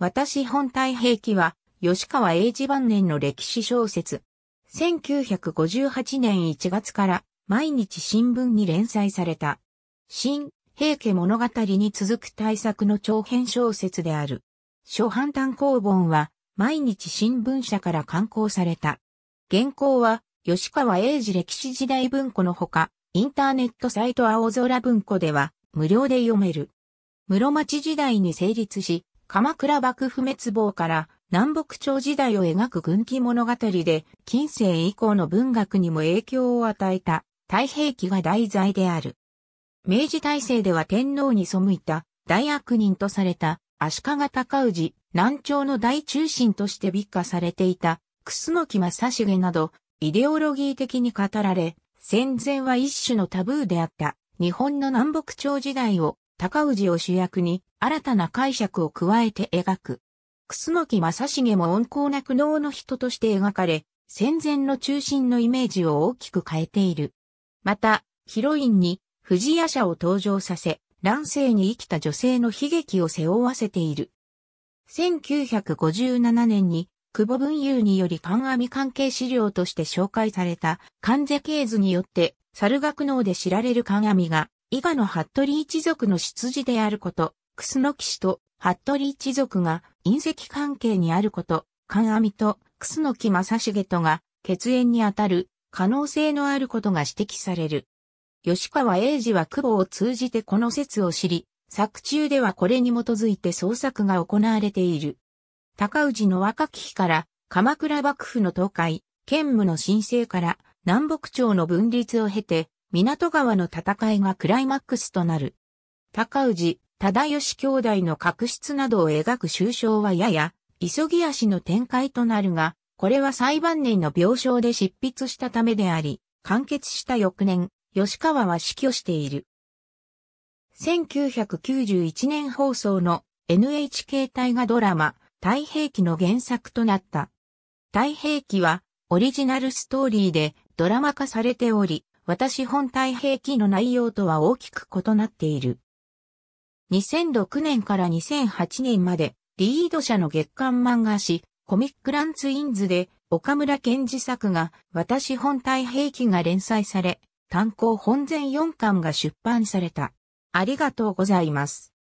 私本体兵器は、吉川英治晩年の歴史小説。1958年1月から毎日新聞に連載された。新、平家物語に続く大作の長編小説である。初版単行本は、毎日新聞社から刊行された。原稿は、吉川英治歴史時代文庫のほか、インターネットサイト青空文庫では、無料で読める。室町時代に成立し、鎌倉幕府滅亡から南北朝時代を描く軍記物語で、近世以降の文学にも影響を与えた太平記が題材である。明治体制では天皇に背いた大悪人とされた足利尊氏、南朝の大中心として美化されていた楠木正成など、イデオロギー的に語られ、戦前は一種のタブーであった日本の南北朝時代を高氏を主役に新たな解釈を加えて描く。楠木正成も温厚な苦悩の人として描かれ、戦前の中心のイメージを大きく変えている。また、ヒロインに藤屋社を登場させ、乱世に生きた女性の悲劇を背負わせている。1957年に久保文雄により鑑阿弥関係資料として紹介された関税系図によって、猿学能で知られる鑑阿弥が、伊賀の服部一族の出自であること、楠騎氏と服部一族が隕石関係にあること、関阿弥と楠木正成とが血縁にあたる可能性のあることが指摘される。吉川英治は久保を通じてこの説を知り、作中ではこれに基づいて創作が行われている。高氏の若き日から鎌倉幕府の東海、兼務の申請から南北朝の分立を経て港川の戦いがクライマックスとなる。高氏、忠義兄弟の確執などを描く終章はやや、急ぎ足の展開となるが、これは裁判年の病床で執筆したためであり、完結した翌年、吉川は死去している。1991年放送の NHK 大河ドラマ、太平記の原作となった。太平記はオリジナルストーリーでドラマ化されており、私本体兵器の内容とは大きく異なっている。2006年から2008年まで、リード社の月刊漫画誌、コミックランツインズで、岡村健二作が、私本体兵器が連載され、単行本全4巻が出版された。ありがとうございます。